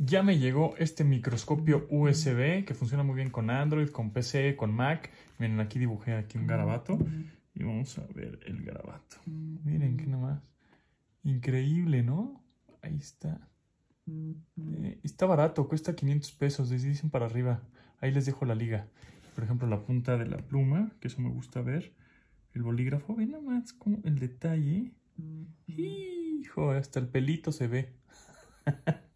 Ya me llegó este microscopio USB que funciona muy bien con Android, con PC, con Mac. Miren, aquí dibujé aquí un garabato. Mm. Y vamos a ver el garabato. Mm. Miren que nomás. Increíble, ¿no? Ahí está. Mm, eh, está barato, cuesta 500 pesos, desde dicen para arriba. Ahí les dejo la liga. Por ejemplo, la punta de la pluma, que eso me gusta ver. El bolígrafo, ve nomás más el detalle. Hijo, hasta el pelito se ve.